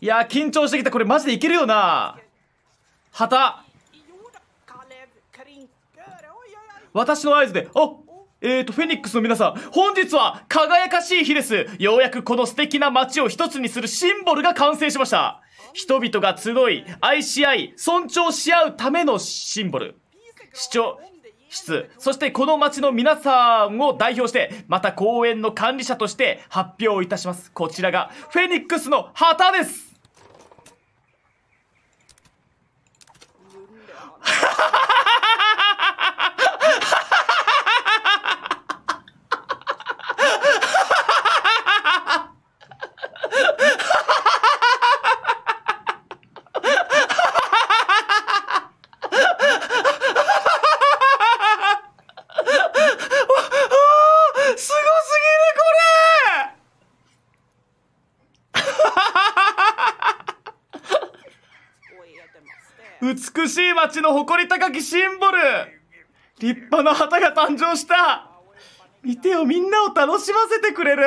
いや緊張してきたこれマジでいけるよな旗私の合図であえーと、フェニックスの皆さん、本日は輝かしい日です。ようやくこの素敵な街を一つにするシンボルが完成しました。人々が集い、愛し合い、尊重し合うためのシンボル。市長、室、そしてこの街の皆さんを代表して、また公園の管理者として発表いたします。こちらが、フェニックスの旗です美しい街の誇り高きシンボル立派な旗が誕生した見てよみんなを楽しませてくれる